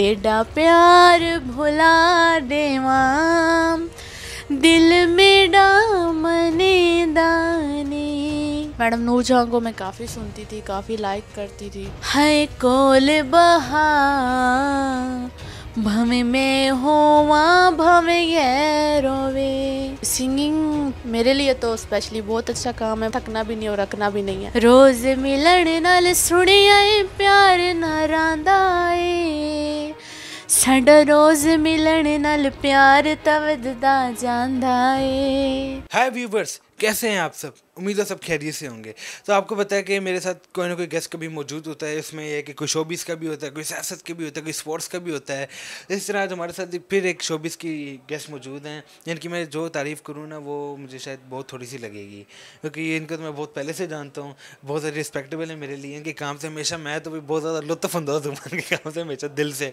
तेरा प्यार भुला देवा दिल मेरा मने दाने मैडम नूरजहाँ को मैं काफ़ी सुनती थी काफ़ी लाइक करती थी हाय कोल बहा भवे में हो होवा भवे गैरोवे सिंगिंग ਮੇਰੇ ਲਈ ਤਾਂ ਸਪੈਸ਼ਲੀ ਬਹੁਤ ਅੱਛਾ ਕੰਮ ਹੈ ਥਕਣਾ ਵੀ ਨਹੀਂ ਹੋ ਰੱਖਣਾ ਵੀ ਨਹੀਂ ਹੈ ਰੋਜ਼ ਮਿਲਣ ਨਾਲ ਸੁਣਿਆ ਪਿਆਰ ਨਾ ਰਾਂਦਾ ਏ ਸਾਡਾ ਰੋਜ਼ ਮਿਲਣ ਨਾਲ ਪਿਆਰ ਤਵਦਦਾ ਜਾਂਦਾ ਏ ਹੈ ਵੀਵਰਸ कैसे हैं आप सब उम्मीद है सब खैरियत से होंगे तो आपको पता है कि मेरे साथ कोई ना कोई गेस्ट कभी मौजूद होता है इसमें यह कि कोई शोबिस का भी होता है कोई सियासत का भी होता है कोई स्पोर्ट्स का भी होता है इस तरह आज हमारे साथ फिर एक शोबिस की गेस्ट मौजूद हैं जिनकी मैं जो तारीफ़ करूँ ना वो मुझे शायद बहुत थोड़ी सी लगेगी क्योंकि इनको तो मैं बहुत पहले से जानता हूँ बहुत ज़्यादा रिस्पेक्टेबल है मेरे लिए इनके काम से हमेशा मैं तो भी बहुत ज़्यादा लुत्फानंदाज हूँ इनके काम से हमेशा दिल से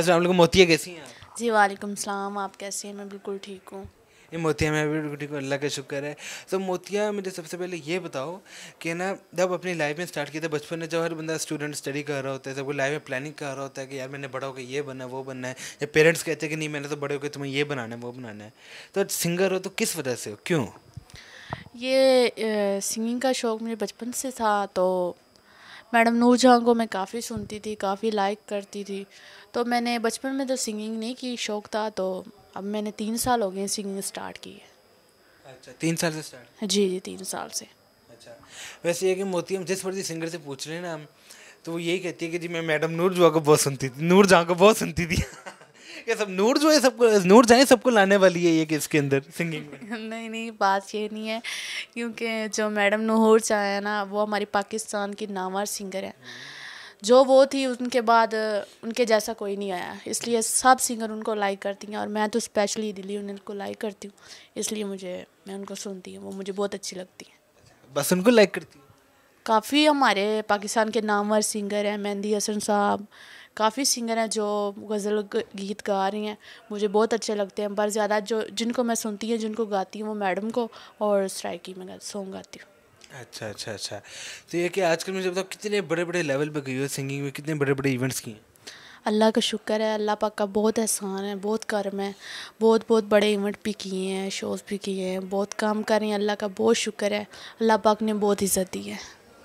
असल मोतिया कैसी हैं जी वालेकुम सलाम आप कैसे हैं मैं बिल्कुल ठीक हूँ ये मोतिया में भी ठीक हूँ अल्लाह का शुक्र है तो मोतिया मुझे सबसे पहले ये बताओ कि ना जब अपनी लाइफ में स्टार्ट किया था बचपन में जब हर बंदा स्टूडेंट स्टडी कर रहा होता है सबको लाइफ में प्लानिंग कर रहा होता है कि यार मैंने बड़ा होकर ये बनना वो बनना है या पेरेंट्स कहते हैं कि नहीं मैंने तो बड़े होकर तुम्हें ये बनाना है वो बनाना है तो सिंगर हो तो किस वजह से हो क्यों ये सिंगिंग का शौक़ मुझे बचपन से था तो मैडम नूरजहाँ को मैं काफ़ी सुनती थी काफ़ी लाइक करती थी तो मैंने बचपन में तो सिंगिंग नहीं की शौक़ था तो अब मैंने तीन साल हो गए सिंगिंग स्टार्ट की है अच्छा तीन साल से स्टार्ट जी जी तीन साल से अच्छा वैसे ये कि मोती हम जिस पर सिंगर से पूछ रहे हैं ना हम तो वो यही कहती है कि जी मैं मैडम नूर जहाँ को बहुत सुनती थी नूर जहाँ को बहुत सुनती थी ये सब नूर जो है सबको नूर जाए सबको लाने वाली है ये किसके अंदर सिंगिंग में नहीं नहीं बात ये नहीं है क्योंकि जो मैडम नूर चाहे है ना वो हमारी पाकिस्तान की नामवर सिंगर है जो वो थी उनके बाद उनके जैसा कोई नहीं आया इसलिए सब सिंगर उनको लाइक करती हैं और मैं तो स्पेशली दिल्ली उनको लाइक करती हूँ इसलिए मुझे मैं उनको सुनती हूँ वो मुझे बहुत अच्छी लगती है बस उनको लाइक करती हूँ काफ़ी हमारे पाकिस्तान के नामवर सिंगर हैं मेहंदी हसन साहब काफ़ी सिंगर हैं जो गज़ल गीत गा रही हैं मुझे बहुत अच्छे लगते हैं पर ज़्यादा जो जिनको मैं सुनती हूँ जिनको गाती हूँ वो मैडम को और स्ट्राइकी में सॉन्ग गाती हूँ अच्छा अच्छा अच्छा तो ये कि आजकल मुझे बताओ कितने बड़े बड़े लेवल पर गई हो सिंगिंग में कितने बड़े बड़े इवेंट्स किए हैं अल्लाह का शुक्र है अल्लाह पाक का बहुत एहसान है बहुत कर्म है बहुत बहुत बड़े इवेंट भी किए हैं शोज़ भी किए हैं बहुत काम कर रही हैं अल्लाह का बहुत शुक्र है अल्लाह पाक ने बहुत इज़्ज़त दी है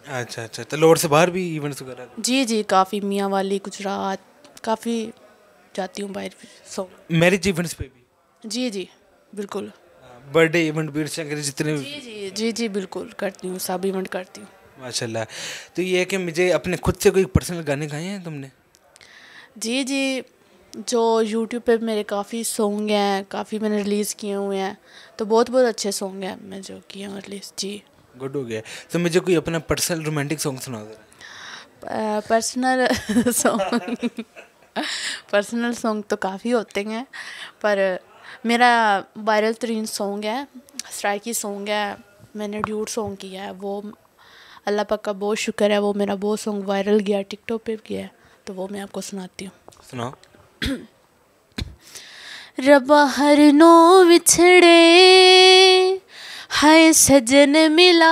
अच्छा अच्छा तो लोड से बाहर भी इवेंट्स वगैरह जी जी काफ़ी मियाँ वाली गुजरात काफ़ी जाती हूँ बाहर सो मैरिज इवेंट्स पे भी जी जी बिल्कुल बर्थडे हाँ, इवेंट भी जितने जी जी जी जी बिल्कुल करती हूँ सब इवेंट करती हूँ माशाल्लाह तो ये है कि मुझे अपने खुद से कोई पर्सनल गाने गाए हैं तुमने जी जी जो यूट्यूब पे मेरे काफ़ी सॉन्ग हैं काफ़ी मैंने रिलीज़ किए हुए हैं तो बहुत बहुत अच्छे सॉन्ग हैं मैं जो किए हैं रिलीज़ जी गुड हो गया तो मुझे कोई अपना पर्सनल रोमांटिक सॉन्ग सुना दे पर्सनल सॉन्ग पर्सनल सॉन्ग तो काफ़ी होते हैं पर मेरा वायरल तरीन सॉन्ग है स्ट्राइकी सॉन्ग है मैंने ड्यूट सॉन्ग किया है वो अल्लाह पाक का बहुत शुक्र है वो मेरा बहुत सॉन्ग वायरल गया टिकटॉक पे गया तो वो मैं आपको सुनाती हूँ सुना रबा हर नो विछड़े हाय सजन मिला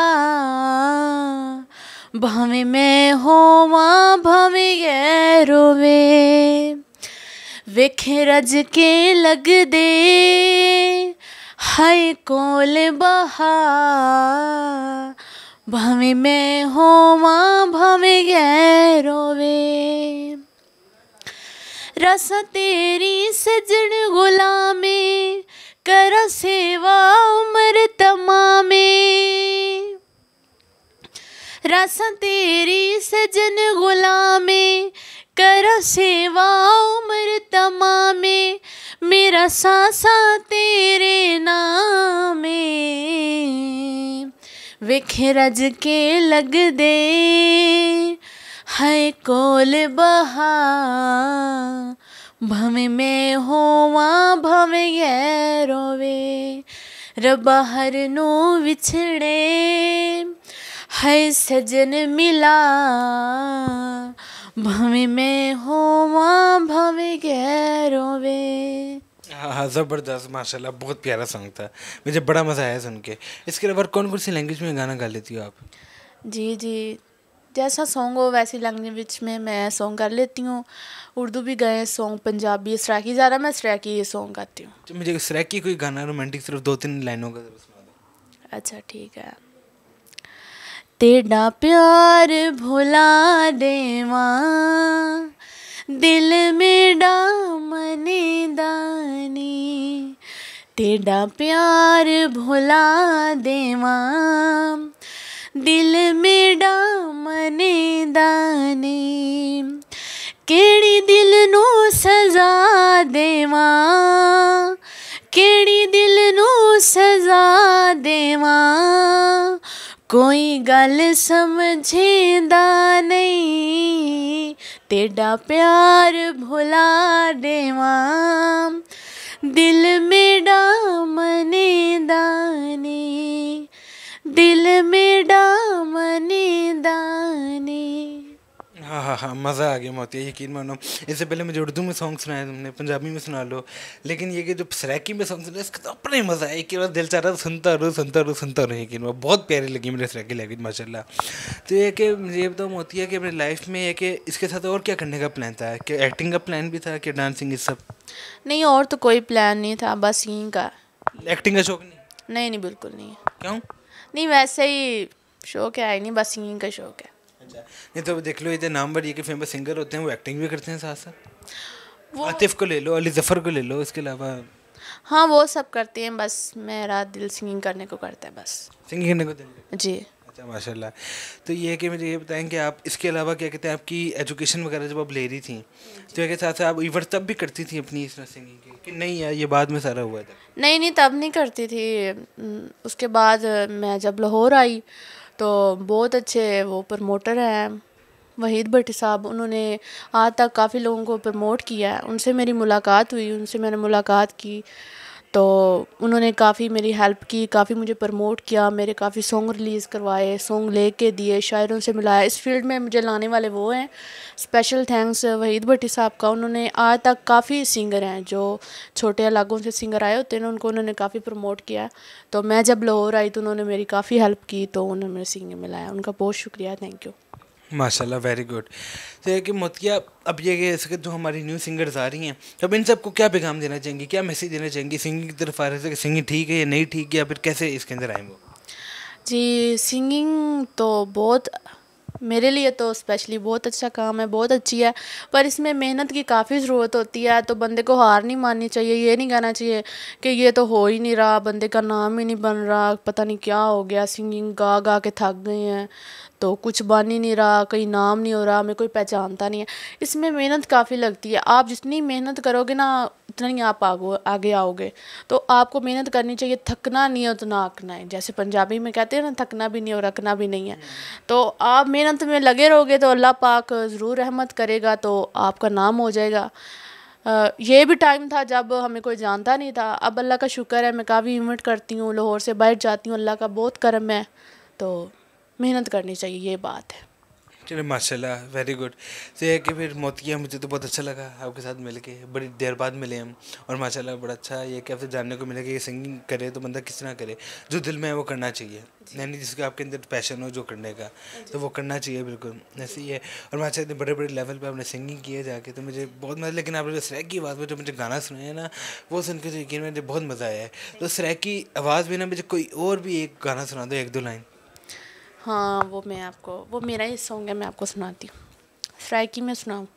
भावे मैं होवा भावे गैरो वे वेखे रज के लग दे हाय कोल बहा भावे मैं होवा भावे गैरो रस तेरी सजन गुलामे कर सेवा उम्र तमामे रस तेरी सजन गुलामे कर सेवा उम्र तमामे मेरा सासा तेरे नामे विख रज के लग दे हाय कोल बहा भवे में होवा भवे ये रोवे रबा हर नो विछड़े है सजन मिला भवे में होवा भवे ये रोवे हाँ, हाँ ज़बरदस्त माशाल्लाह बहुत प्यारा सॉन्ग था मुझे बड़ा मज़ा आया सुन के इसके अलावा कौन कौन सी लैंग्वेज में गाना गा लेती हो आप जी जी जैसा सॉन्ग हो वैसी लैंग्वेज में मैं सॉन्ग कर लेती हूँ उर्दू भी गए सॉन्ग पंजाबी सराकी ज़्यादा मैं सराकी ये सॉन्ग गाती हूँ अच्छा, मुझे सराकी कोई गाना रोमांटिक सिर्फ दो तीन लाइनों का अच्छा ठीक है तेरा प्यार भुला देवा दिल में डामने दानी तेरा प्यार भुला देवा दिल में डामने दाने केड़ी दिल नो सजा देवा केड़ी दिल नो सजा देवा कोई गल समझेदा नहीं प्यार भुला देवा दिल में में डामने दाने हाँ हाँ हाँ मज़ा आ गया मोतिया यकीन मानो इससे पहले मुझे उर्दू में सॉन्ग सुनाया तुमने पंजाबी में सुना लो लेकिन ये कि जो सरैकी में सॉन्ग सुना इसका तो अपना ही मज़ा है एक बार दिल चाह रहा सुनता रहो सुनता रहो सुनता रहो यकीन वो बहुत प्यारी लगी मेरे सरैकी लैंग्वेज माशाल्लाह तो ये कि मुझे बताओ तो है कि अपने लाइफ में ये कि इसके साथ और क्या करने का प्लान था क्या एक्टिंग का प्लान भी था क्या डांसिंग इस सब नहीं और तो कोई प्लान नहीं था बस यहीं का एक्टिंग का शौक नहीं नहीं नहीं बिल्कुल नहीं क्यों नहीं वैसे ही शौक है नहीं बस सिंगिंग का शौक है अच्छा नहीं तो देख लो इधर नाम ये के फेमस सिंगर होते हैं वो एक्टिंग भी करते हैं साथ साथ वो आतिफ को ले लो अली जफर को ले लो इसके अलावा हाँ वो सब करते हैं बस मेरा दिल सिंगिंग करने को करता है बस सिंगिंग करने को दिल जी अच्छा माशाल्लाह तो ये है कि मुझे ये बताएं कि आप इसके अलावा क्या कहते हैं आपकी एजुकेशन वगैरह जब आप ले रही थी तो एक साथ आप इवर तब भी करती थी अपनी इस सिंगिंग की कि नहीं यार ये बाद में सारा हुआ था नहीं नहीं तब नहीं करती थी उसके बाद मैं जब लाहौर आई तो बहुत अच्छे वो प्रमोटर हैं वहीद भट्टी साहब उन्होंने आज तक काफ़ी लोगों को प्रमोट किया है उनसे मेरी मुलाकात हुई उनसे मैंने मुलाकात की तो उन्होंने काफ़ी मेरी हेल्प की काफ़ी मुझे प्रमोट किया मेरे काफ़ी सॉन्ग रिलीज़ करवाए सॉन्ग ले के दिए शायरों से मिलाया इस फील्ड में मुझे लाने वाले वो हैं स्पेशल थैंक्स वहीद भट्टी साहब का उन्होंने आज तक काफ़ी सिंगर हैं जो छोटे इलाकों से सिंगर आए होते हैं उनको उन्होंने काफ़ी प्रमोट किया तो मैं जब लाहौर आई तो उन्होंने मेरी काफ़ी हेल्प की तो उन्होंने मेरे सिंगर मिलाया उनका बहुत शुक्रिया थैंक यू माशाल्लाह वेरी गुड तो ये कि मोतिया अब ये कि जो हमारी न्यू सिंगर्स आ रही हैं तो अब इन सबको क्या पैगाम देना चाहेंगे क्या मैसेज देना चाहेंगे सिंगिंग की तरफ आ रहे थे सिंगिंग ठीक है या नहीं ठीक है या फिर कैसे इसके अंदर आए वो जी सिंगिंग तो बहुत मेरे लिए तो स्पेशली बहुत अच्छा काम है बहुत अच्छी है पर इसमें मेहनत की काफ़ी ज़रूरत होती है तो बंदे को हार नहीं माननी चाहिए ये नहीं कहना चाहिए कि ये तो हो ही नहीं रहा बंदे का नाम ही नहीं बन रहा पता नहीं क्या हो गया सिंगिंग गा गा के थक गए हैं तो कुछ बन ही नहीं रहा कहीं नाम नहीं हो रहा हमें कोई पहचानता नहीं है इसमें मेहनत काफ़ी लगती है आप जितनी मेहनत करोगे ना उतना ही आप आगो आगे आओगे तो आपको मेहनत करनी चाहिए थकना नहीं है उतना आकना है जैसे पंजाबी में कहते हैं ना थकना भी नहीं और रखना भी नहीं है तो आप मेहनत में लगे रहोगे तो अल्लाह पाक ज़रूर रहमत करेगा तो आपका नाम हो जाएगा ये भी टाइम था जब हमें कोई जानता नहीं था अब अल्लाह का शुक्र है मैं काफ़ी इवेंट करती हूँ लाहौर से बैठ जाती हूँ अल्लाह का बहुत करम है तो मेहनत करनी चाहिए ये बात है चलिए माशाल्लाह वेरी गुड तो यह कि फिर मोतिया मुझे तो बहुत अच्छा लगा आपके साथ मिल के बड़ी देर बाद मिले हम और माशाल्लाह बड़ा अच्छा ये कि आपसे जानने को मिला कि ये सिंगिंग करे तो बंदा किस तरह करे जो दिल में है वो करना चाहिए यानी जिसके आपके अंदर पैशन हो जो करने का तो वो करना चाहिए बिल्कुल ऐसे ही है और माशा इतने बड़े बड़े लेवल पर आपने सिंगिंग किए जाके तो मुझे बहुत मज़ा लेकिन आपने जो सरैक की आवाज़ में जो मुझे गाना सुनाया ना वो सुन के तो यकीन मुझे बहुत मज़ा आया है तो सरैक की आवाज़ में ना मुझे कोई और भी एक गाना सुना दो एक दो लाइन हाँ वो मैं आपको वो मेरा ही सॉन्ग है मैं आपको सुनाती हूँ सराय में मैं सुनाऊँ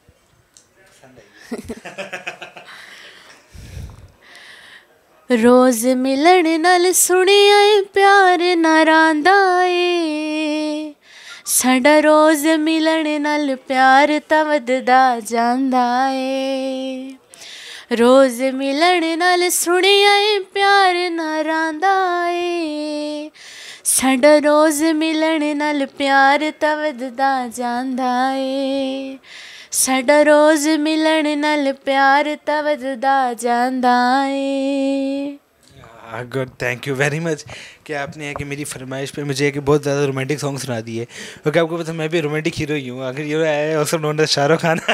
रोज मिलन नाल सुनिया प्यार ना रांदा रोज मिलन नल प्यार ਨਾਲ जाता है रोज मिलन नल ਰੋਜ਼ ਮਿਲਣ ਨਾਲ ਸਾਡਾ ਰੋਜ਼ ਮਿਲਣ ਨਾਲ ਪਿਆਰ ਤਾਂ ਵਧਦਾ ਜਾਂਦਾ ਏ ਸਾਡਾ ਰੋਜ਼ ਮਿਲਣ ਨਾਲ ਪਿਆਰ ਤਾਂ ਵਧਦਾ good thank you very much क्या आपने है कि मेरी फरमाइश पर मुझे कि बहुत ज़्यादा रोमांटिक सॉन्ग सुना दिए क्योंकि आपको पता मैं भी रोमांटिक हीरो ही हूँ अगर हीरो है ऑल्सो नोन शाहरुख खान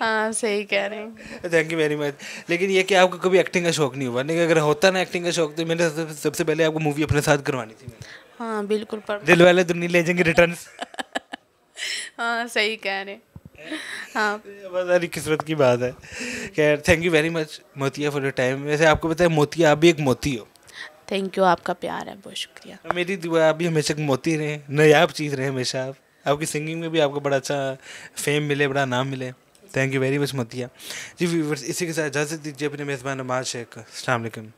हाँ सही कह रहे हैं थैंक यू वेरी मच लेकिन ये कि आपको कभी एक्टिंग का शौक नहीं हुआ नहीं अगर होता ना एक्टिंग का शौक तो मैंने सबसे पहले आपको मूवी अपने साथ करवानी थी हाँ बिल्कुल पर दिल वाले दुनिया ले जाएंगे रिटर्न हाँ सही कह रहे हाँ किस्मत की बात है खैर thank you very much Motiya for your time वैसे आपको बताया मोतिया आप भी एक मोती हो थैंक यू आपका प्यार है बहुत शुक्रिया हाँ, मेरी दुआ आप भी हमेशा मोती रहे नयाब चीज़ रहे हमेशा आप आपकी सिंगिंग में भी आपको बड़ा अच्छा फेम मिले बड़ा नाम मिले थैंक यू वेरी मच मतिया जी व्यूवर्स इसी के साथ इजाज़त दीजिए अपने मेज़बान नमाज शेख अलैक्म